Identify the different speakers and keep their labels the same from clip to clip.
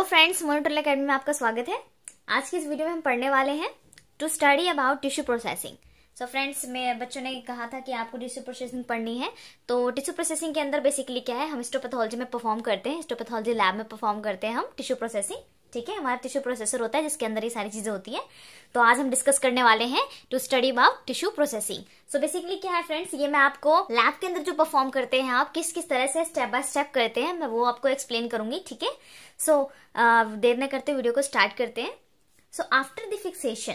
Speaker 1: Hello friends monitor academy में आपका स्वागत है आज की इस वीडियो में हम पढ़ने वाले हैं to study about tissue processing so friends मैं बच्चों ने कहा था कि आपको टिश्यू प्रोसेसिंग पढ़नी है तो टिश्यू प्रोसेसिंग के अंदर बेसिकली क्या है हम स्टोपैथोलॉजी में परफॉर्म करते हैं स्टोपैथोलॉजी लैब में परफॉर्म करते हैं हम टिश्यू प्रोसेसिंग ठीक है हमारा टिश्यू प्रोसेसर होता है जिसके अंदर ये सारी चीज़ें होती हैं तो आज हम डिस्कस करने वाले हैं to study about tissue processing so basically क्या है फ्रेंड्स ये मैं आपको लैब के अंदर जो परफॉर्म करते हैं आप किस किस तरह से स्टेप बाय स्टेप करते हैं मैं वो आपको एक्सप्लेन करूंगी ठीक है सो देर न करते वीडियो को स्टार्ट करते हैं so after the fixation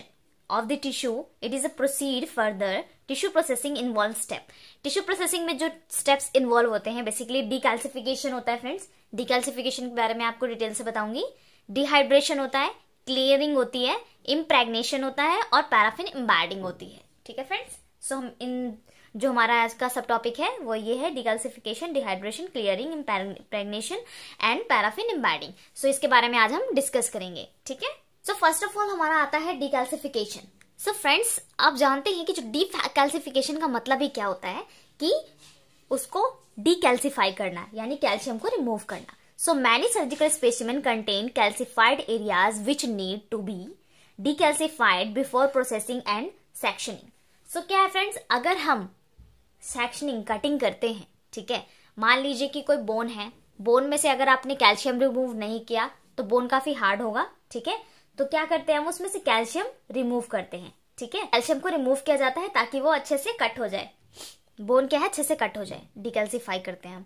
Speaker 1: of the tissue it is a proceed further tissue processing involve step tissue processing में जो स्टेप्स इन्वॉल्व होते हैं बेसिकली डिकैल्सिफिकेशन होता है फ्रेंड्स डिकैल्सिफिकेशन के बारे में आपको डिटेल से बताऊंगी डिहाइड्रेशन होता है क्लियरिंग होती है इम्प्रेगनेशन होता है और पैराफिन इम्बार्डिंग होती है ठीक है फ्रेंड्स सो हम इन जो हमारा आज का सब टॉपिक है वो ये है decalcification dehydration clearing impregnation and paraffin embedding so इसके बारे में आज हम डिस्कस करेंगे ठीक है सो फर्स्ट ऑफ ऑल हमारा आता है डिकल्सिफिकेशन सो फ्रेंड्स आप जानते हैं कि जो कैल्सिफिकेशन का मतलब ही क्या होता है कि उसको डिकैल्सिफाई करना यानी कैल्शियम को रिमूव करना So many surgical specimens contain calcified areas which need to be decalcified before processing and sectioning. So क्या है friends अगर हम sectioning cutting करते हैं ठीक है मान लीजिए कि कोई बोन है बोन में से अगर आपने कैल्शियम रिमूव नहीं किया तो बोन काफी हार्ड होगा ठीक है तो क्या करते हैं हम उसमें से कैल्शियम रिमूव करते हैं ठीक है कैल्शियम को रिमूव किया जाता है ताकि वो अच्छे से कट हो जाए बोन क्या है अच्छे से कट हो जाए डिकैल्सिफाई करते हैं हम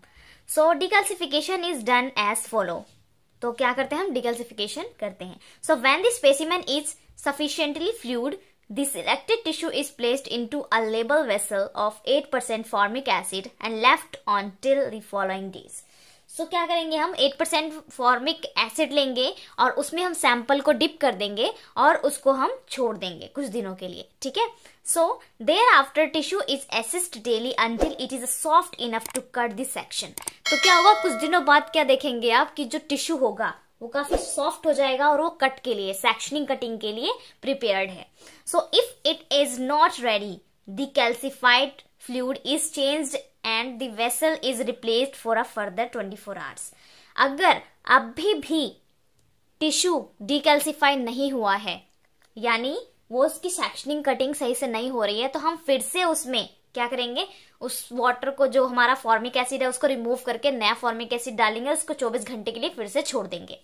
Speaker 1: so decalcification is done as follow तो क्या करते हैं हम डिकल्सिफिकेशन करते हैं so when the specimen is sufficiently fluid The selected tissue is placed into a label vessel of 8% formic acid and left on till the following days. So so, क्या करेंगे हम 8% फॉर्मिक एसिड लेंगे और उसमें हम sample को dip कर देंगे और उसको हम छोड़ देंगे कुछ दिनों के लिए ठीक है So thereafter tissue is assessed daily until it is soft enough to cut this section. तो क्या होगा कुछ दिनों बाद क्या देखेंगे आप कि जो टिश्यू होगा वो काफी सॉफ्ट हो जाएगा और वो कट के लिए सेक्शनिंग कटिंग के लिए प्रिपेयर्ड है so if it is not ready the calcified fluid is changed and the vessel is replaced for a further 24 hours अगर अभी भी टिश्यू डिकैल्सिफाई नहीं हुआ है यानी वो उसकी सेक्शनिंग कटिंग सही से नहीं हो रही है तो हम फिर से उसमें क्या करेंगे उस वाटर को जो हमारा फॉर्मिक एसिड है उसको रिमूव करके नया फॉर्मिक एसिड डालेंगे उसको 24 घंटे के लिए फिर से छोड़ देंगे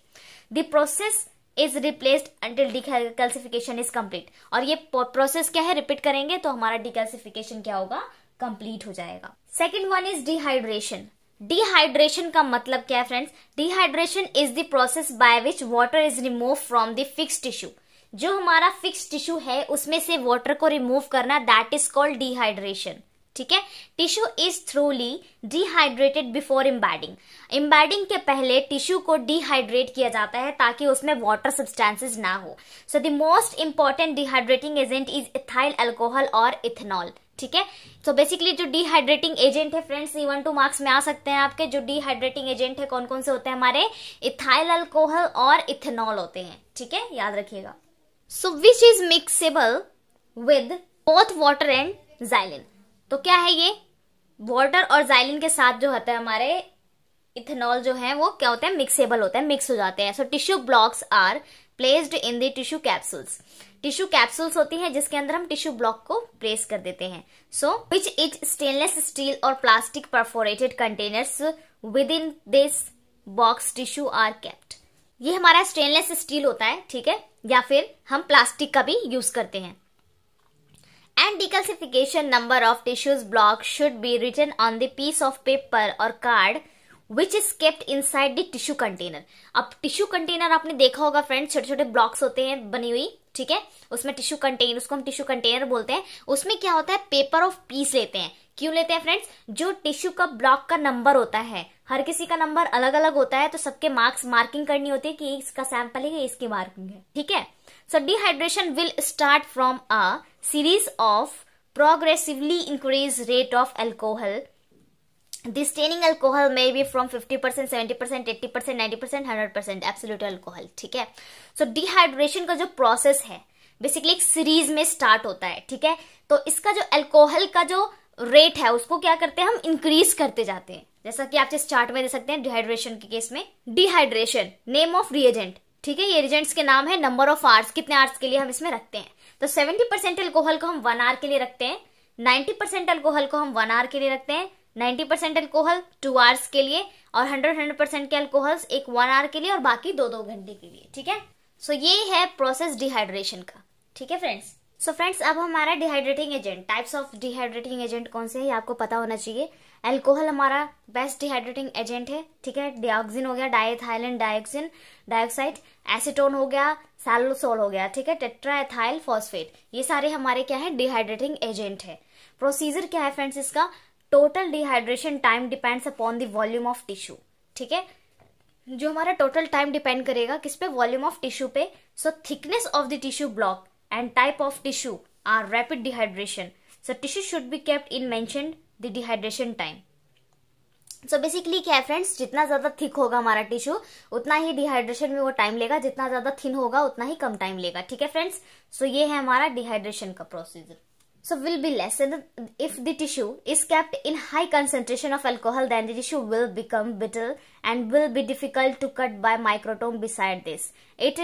Speaker 1: the process is replaced until decalcification is complete और ये प्रोसेस क्या है रिपीट करेंगे तो हमारा डिकल्सिफिकेशन क्या होगा कंप्लीट हो जाएगा second one is dehydration dehydration का मतलब क्या है friends dehydration is the process by which water is remove from the fix tissue जो हमारा फिक्स टिश्यू है उसमें से वाटर को रिमूव करना दैट इज कॉल्ड डिहाइड्रेशन ठीक है tissue is thoroughly dehydrated before embedding embedding के पहले टिश्यू को डिहाइड्रेट किया जाता है ताकि उसमें वाटर सब्सटेंसेस ना हो so the most important dehydrating agent is ethyl alcohol और इथेनॉल ठीक है सो बेसिकली जो डिहाइड्रेटिंग एजेंट है friends even one two marks में आ सकते हैं आपके जो डिहाइड्रेटिंग एजेंट है कौन कौन से होते हैं हमारे इथाइल अल्कोहल और इथेनॉल होते हैं ठीक है याद रखिएगा so which is miscible with both water and xylene तो क्या है ये वॉटर और जाइलिन के साथ जो होता है हमारे इथेनॉल जो है वो क्या होता है मिक्सेबल होता है मिक्स हो जाते हैं so tissue blocks are placed in the tissue capsules tissue capsules होती हैं जिसके अंदर हम टिश्यू ब्लॉक को प्लेस कर देते हैं so which is stainless steel और plastic perforated containers with in this box tissue are kept ये हमारा स्टेनलेस स्टील होता है ठीक है या फिर हम प्लास्टिक का भी यूज करते हैं and decalcification number of tissues block should be return on the piece of paper और card which is kept inside the tissue container अब टिश्यू कंटेनर आपने देखा होगा फ्रेंड छोटे छोटे ब्लॉक्स होते हैं बनी हुई ठीक है उसमें टिश्यू कंटेनर उसको हम टिश्यू कंटेनर बोलते हैं उसमें क्या होता है पेपर ऑफ पीस लेते हैं क्यों लेते हैं फ्रेंड्स जो टिश्यू का ब्लॉक का नंबर होता है हर किसी का नंबर अलग अलग होता है तो सबके मार्क्स मार्किंग करनी होती है कि इसका सैंपल है इसकी मार्किंग है ठीक है so dehydration will start from a series of progressively alcohol rate be from fifty percent seventy percent eighty percent 70%, percent hundred percent absolute alcohol ठीक है सो so, डिहाइड्रेशन का जो प्रोसेस है बेसिकली एक सीरीज में स्टार्ट होता है ठीक है तो इसका जो एल्कोहल का जो रेट है उसको क्या करते हैं हम इंक्रीज करते जाते हैं जैसा कि आप जिस चार्ट में दे सकते हैं डिहाइड्रेशन के केस में डिहाइड्रेशन नेम ऑफ रिएजेंट ठीक है ये रिएजेंट्स के नाम है नंबर ऑफ आर्स कितने आवर्स के लिए हम इसमें रखते हैं तो सेवेंटी परसेंट एल्कोहल को हम वन आवर के लिए रखते हैं नाइन्टी परसेंट एल्कोहल को हम वन आवर के लिए रखते हैं ninety percent alcohol two hours के लिए और हंड्रेड हंड्रेड परसेंट के एल्कोहल्स एक वन आवर के लिए और बाकी दो दो घंटे के लिए ठीक है सो so, ये है प्रोसेस डिहाइड्रेशन का ठीक है फ्रेंड्स सो फ्रेंड्स अब हमारा dehydrating agent types of dehydrating agent कौन से है आपको पता होना चाहिए एल्कोहल हमारा बेस्ट डिहाइड्रेटिंग एजेंट है ठीक है डिऑक्सिन हो गया डायथाइलिन डायोक्सिन डाइऑक्साइड एसिटोन हो गया सैलोसोल हो गया ठीक है टेट्राएथाइल फॉस्फेट ये सारे हमारे क्या है डिहाइड्रेटिंग एजेंट है प्रोसीजर क्या है फ्रेंड्स इसका total dehydration time depends upon the volume of tissue ठीक है जो हमारा टोटल टाइम डिपेंड करेगा किस पे वॉल्यूम ऑफ टिश्यू पे so thickness of the tissue block and type of tissue are rapid dehydration. So tissue should be kept in mentioned the dehydration time. So so basically क्या है friends जितना ज्यादा thick होगा हमारा tissue उतना ही dehydration में वो टाइम लेगा जितना ज्यादा थिन होगा उतना ही कम टाइम लेगा ठीक है फ्रेंड्स सो so ये है हमारा डिहाइड्रेशन का procedure so will be less and if the tissue is kept in high concentration of alcohol then the tissue will become brittle and will be difficult to cut by microtome beside this it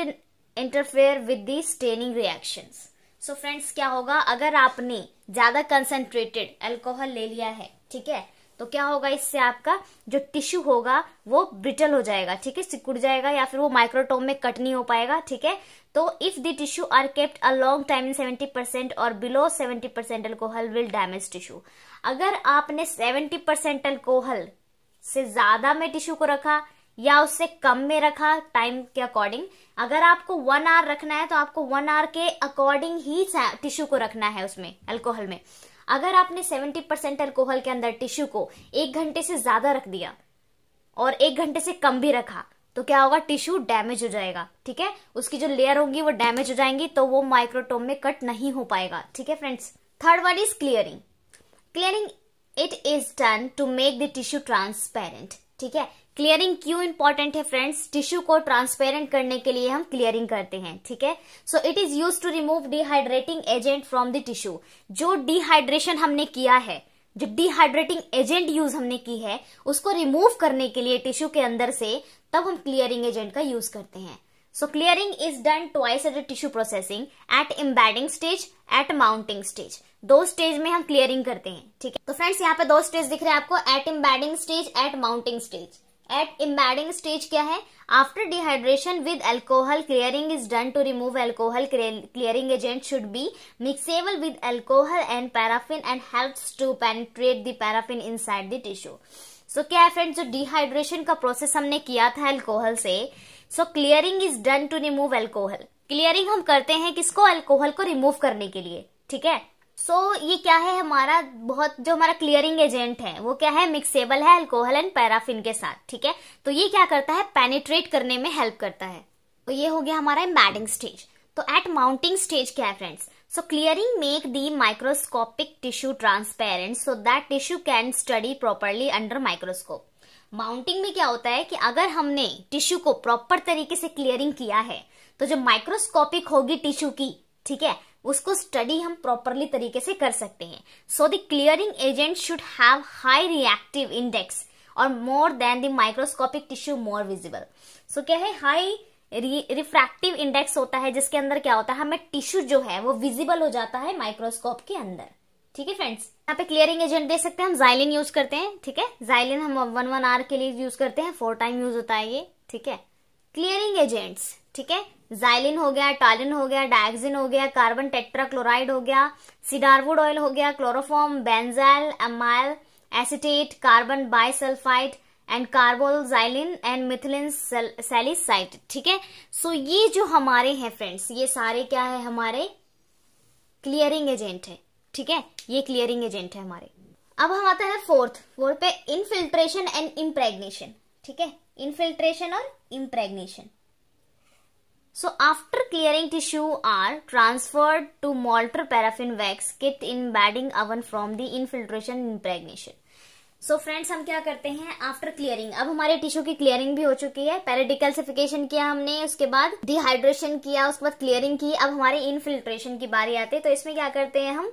Speaker 1: interfere with the staining reactions so friends क्या होगा अगर आपने ज्यादा concentrated alcohol ले लिया है ठीक है तो क्या होगा इससे आपका जो टिश्यू होगा वो ब्रिटल हो जाएगा ठीक है सिकुड़ जाएगा या फिर वो माइक्रोटोम में कट नहीं हो पाएगा ठीक है तो if the tissue are kept a long time in seventy percent और below seventy percent alcohol will damage tissue अगर आपने सेवेंटी परसेंट अल्कोहल से ज्यादा में टिश्यू को रखा या उससे कम में रखा टाइम के अकॉर्डिंग अगर आपको वन आवर रखना है तो आपको वन आवर के अकॉर्डिंग ही टिश्यू को रखना है उसमें अल्कोहल में अगर आपने सेवेंटी परसेंट अल्कोहल के अंदर टिश्यू को एक घंटे से ज्यादा रख दिया और एक घंटे से कम भी रखा तो क्या होगा टिश्यू डैमेज हो जाएगा ठीक है उसकी जो लेयर होंगी वो डैमेज हो जाएंगी तो वो माइक्रोटोम में कट नहीं हो पाएगा ठीक है friends third word is clearing clearing it is done to make the tissue transparent ठीक है क्लियरिंग क्यों इंपॉर्टेंट है फ्रेंड्स टिश्यू को ट्रांसपेरेंट करने के लिए हम क्लियरिंग करते हैं ठीक है so it is use to remove dehydrating agent from the tissue जो डिहाइड्रेशन हमने किया है जो डिहाइड्रेटिंग एजेंट यूज हमने की है उसको रिमूव करने के लिए टिश्यू के अंदर से तब हम क्लियरिंग एजेंट का यूज करते हैं so clearing is done twice at the tissue processing at embedding stage at mounting दो स्टेज में हम क्लियरिंग करते हैं ठीक है तो फ्रेंड्स यहाँ पे दो स्टेज दिख रहे हैं आपको at embedding stage at mounting stage at embedding stage क्या है after dehydration with alcohol clearing is done to remove alcohol clearing agent should be miscible with alcohol and paraffin and help to penetrate the paraffin side the tissue so क्या है friend जो dehydration का process हमने किया था alcohol से so clearing is done to remove alcohol clearing हम करते हैं किसको एल्कोहल को रिमूव करने के लिए ठीक है सो so, ये क्या है हमारा बहुत जो हमारा क्लियरिंग एजेंट है वो क्या है मिक्सेबल है अल्कोहल एंड पैराफिन के साथ ठीक है तो ये क्या करता है पेनिट्रेट करने में हेल्प करता है तो ये हो गया हमारा मैडिंग स्टेज तो एट माउंटिंग स्टेज क्या है friends so clearing make the microscopic tissue transparent so that tissue can study properly under microscope mounting में क्या होता है कि अगर हमने टिश्यू को प्रॉपर तरीके से क्लियरिंग किया है तो जो माइक्रोस्कोपिक होगी टिश्यू की ठीक है उसको स्टडी हम प्रॉपरली तरीके से कर सकते हैं so the clearing agent should have high reactive index और more than the microscopic tissue more visible so क्या है हाई रिफ्रैक्टिव इंडेक्स होता है जिसके अंदर क्या होता है हमें टिश्यू जो है वो विजिबल हो जाता है माइक्रोस्कोप के अंदर ठीक है फ्रेंड्स यहाँ पे क्लियरिंग एजेंट दे सकते हैं हम जाइलिन यूज करते हैं ठीक है जाइलिन हम वन वन आर के लिए यूज करते हैं फोर टाइम यूज होता है ये ठीक है क्लियरिंग एजेंट्स ठीक है जाइलिन हो गया टालिन हो गया डायक्सिन हो गया कार्बन टेट्राक्लोराइड हो गया सिडारवुड ऑयल हो गया chloroform benzyl amyl acetate carbon bisulphide and xylene and methylene salicylate ठीक है सो ये जो हमारे हैं फ्रेंड्स ये सारे क्या है हमारे क्लियरिंग एजेंट है ठीक है ये क्लियरिंग एजेंट है हमारे अब हम आता है फोर्थ फोर्थ पे इनफिल्ट्रेशन एंड इम्प्रेग्नेशन ठीक है इनफिल्ट्रेशन और impregnation So after clearing tissue are transferred to malter paraffin wax kept in batting oven from the infiltration impregnation. So so friends हम क्या करते हैं आफ्टर क्लियरिंग अब हमारे टिश्यू की क्लियरिंग भी हो चुकी है डिकल्सिफिकेशन किया हमने उसके बाद डिहाइड्रेशन किया उसके बाद क्लियरिंग की अब हमारे इनफिल्ट्रेशन की बारी आती है तो इसमें क्या करते हैं हम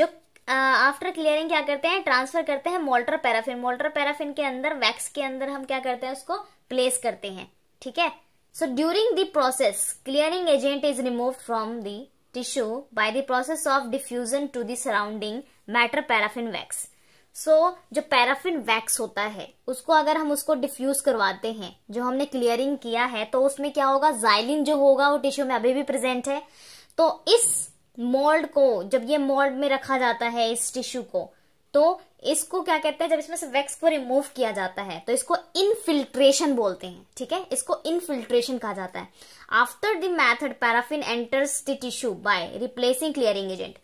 Speaker 1: जो आफ्टर uh, क्लियरिंग क्या करते हैं ट्रांसफर करते हैं मोल्टर पैराफिन मोल्टर पैराफिन के अंदर वैक्स के अंदर हम क्या करते हैं उसको प्लेस करते हैं ठीक है So during the process, clearing agent is removed from the tissue by the process of diffusion to the surrounding matter paraffin wax. So so, जो पैराफिन वैक्स होता है उसको अगर हम उसको डिफ्यूज करवाते हैं जो हमने क्लियरिंग किया है तो उसमें क्या होगा जाइलिन जो होगा वो टिश्यू में अभी भी प्रेजेंट है तो इस मोल्ड को जब ये मोल्ड में रखा जाता है इस टिश्यू को तो इसको क्या कहते हैं जब इसमें से वैक्स को रिमूव किया जाता है तो इसको इनफिल्ट्रेशन बोलते हैं ठीक है इसको इनफिल्ट्रेशन कहा जाता है after the method paraffin enters the tissue by replacing clearing agent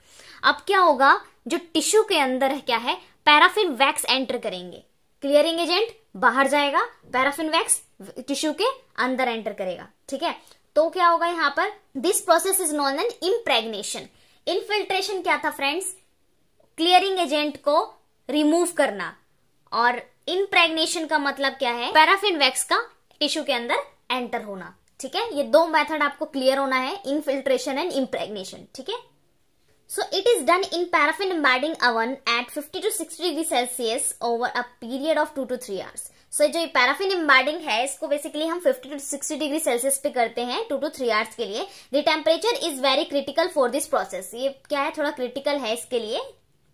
Speaker 1: अब क्या होगा जो टिश्यू के अंदर है क्या है पैराफिन वैक्स एंटर करेंगे क्लियरिंग एजेंट बाहर जाएगा पैराफिन वैक्स टिश्यू के अंदर एंटर करेगा ठीक है तो क्या होगा यहां पर this process is known an impregnation infiltration क्या था फ्रेंड्स क्लियरिंग एजेंट को रिमूव करना और इनप्रेग्नेशन का मतलब क्या है पैराफिन वैक्स का टिश्यू के अंदर एंटर होना ठीक है ये दो मेथड आपको क्लियर होना है इनफिल्ट्रेशन एंड इम्प्रेग्नेशन ठीक है so it is done in paraffin embedding oven at 50 to 60 degree Celsius over a period of two to three hours so जो पैराफिन एम्बेडिंग है इसको बेसिकली हम 50 टू 60 डिग्री सेल्सियस पे करते हैं टू टू थ्री आवर्स के लिए the temperature is very critical for this process ये क्या है थोड़ा क्रिटिकल है इसके लिए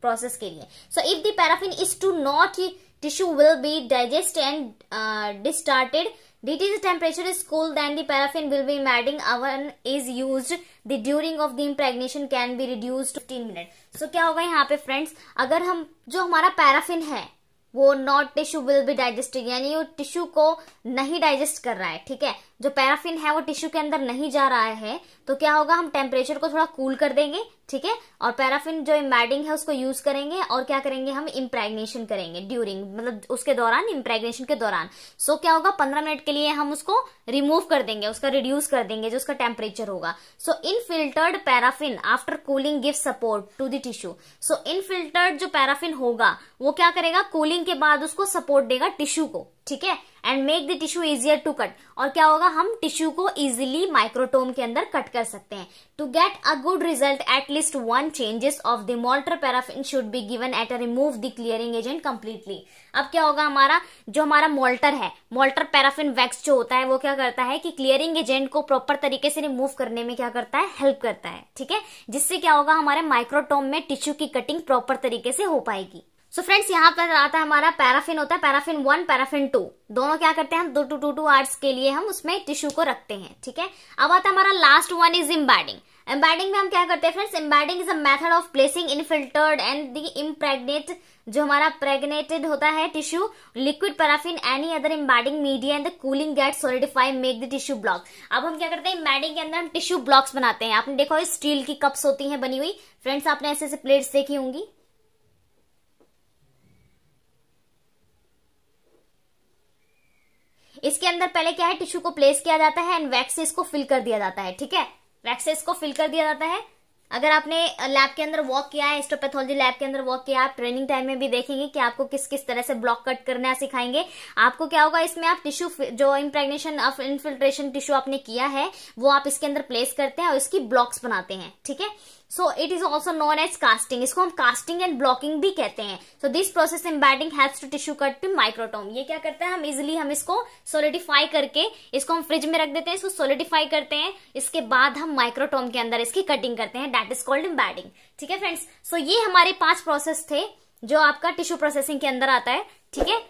Speaker 1: प्रोसेस के लिए so if the paraffin is too not tissue will be digest and distorted the टी temperature is cool than the paraffin will be embedding oven is use the during of the impregnation can be reduce fifteen minute so क्या होगा यहाँ पे friends अगर हम जो हमारा paraffin है वो not tissue will be digested यानी वो टिश्यू को नहीं डाइजेस्ट कर रहा है ठीक है जो पैराफिन है वो टिश्यू के अंदर नहीं जा रहा है तो क्या होगा हम टेम्परेचर को थोड़ा कूल कर देंगे ठीक है और पैराफिन जो इम्बैडिंग है उसको यूज करेंगे और क्या करेंगे हम इम्प्रेग्नेशन करेंगे ड्यूरिंग मतलब उसके दौरान इम्प्रेग्नेशन के दौरान सो so, क्या होगा पंद्रह मिनट के लिए हम उसको रिमूव कर देंगे उसका रिड्यूस कर देंगे जो उसका टेम्परेचर होगा so infiltrated paraffin after cooling give support to the tissue so infiltrated जो पैराफिन होगा वो क्या करेगा कूलिंग के बाद उसको सपोर्ट देगा टिश्यू को ठीक है and make the tissue easier to cut और क्या होगा हम टिश्यू को इजिली माइक्रोटोम के अंदर कट कर सकते हैं to get a good result at least one changes of the molten paraffin should be given at remove the clearing agent completely अब क्या होगा हमारा जो हमारा मोल्टर है मोल्टर पैराफिन वैक्स जो होता है वो क्या करता है कि क्लियरिंग एजेंट को प्रॉपर तरीके से रिमूव करने में क्या करता है हेल्प करता है ठीक है जिससे क्या होगा हमारे माइक्रोटोम में टिश्यू की कटिंग प्रॉपर तरीके से हो पाएगी सो फ्रेंड्स यहाँ पर आता है हमारा पैराफिन होता है पैराफिन वन पैराफिन टू दोनों क्या करते हैं हम दो टू टू टू आर्ट्स के लिए हम उसमें टिश्यू को रखते हैं ठीक है अब आता है हमारा last one is embedding embedding में हम क्या करते हैं friends embedding is a method of placing infiltrated and the impregnate जो हमारा प्रेगनेटेड होता है tissue liquid paraffin any other embedding media and the cooling get solidify make the tissue block अब हम क्या करते हैं इम्बैडिंग के अंदर हम टिश्यू ब्लॉक्स बनाते हैं आपने देखो स्टील की कप्स होती हैं बनी हुई फ्रेंड्स आपने ऐसे ऐसे प्लेट्स देखी होंगी इसके अंदर पहले क्या है टिश्यू को प्लेस किया जाता है एंड वैक्सेस को फिल कर दिया जाता है ठीक है वैक्सेस को फिल कर दिया जाता है अगर आपने लैब के अंदर वॉक किया है एस्टोपैथोलॉजी लैब के अंदर वॉक किया आप ट्रेनिंग टाइम में भी देखेंगे कि आपको किस किस तरह से ब्लॉक कट करना सिखाएंगे आपको क्या होगा इसमें आप टिश्यू जो इम्प्रेगनेशन ऑफ इनफिल्ट्रेशन टिश्यू आपने किया है वो आप इसके अंदर प्लेस करते हैं और इसकी ब्लॉक्स बनाते हैं ठीक है so it is also known as casting इसको हम कास्टिंग एंड ब्लॉकिंग भी कहते हैं so this process embedding helps to tissue cut to microtome ये क्या करता है हम इजिली हम इसको सोलिडिफाई करके इसको हम फ्रिज में रख देते हैं इसको सोलिडिफाई करते हैं इसके बाद हम माइक्रोटोम के अंदर इसकी कटिंग करते हैं that is called embedding ठीक है फ्रेंड्स सो so, ये हमारे पांच प्रोसेस थे जो आपका टिश्यू प्रोसेसिंग के अंदर आता है ठीक है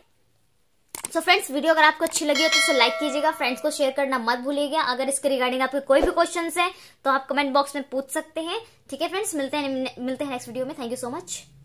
Speaker 1: सो फ्रेंड्स वीडियो अगर आपको अच्छी लगी है तो उसे लाइक कीजिएगा फ्रेंड्स को शेयर करना मत भूलिएगा अगर इसके रिगार्डिंग आपके कोई भी क्वेश्चन है तो आप कमेंट बॉक्स में पूछ सकते हैं ठीक है फ्रेंड्स मिलते हैं मिलते हैं नेक्स्ट वीडियो में थैंक यू सो मच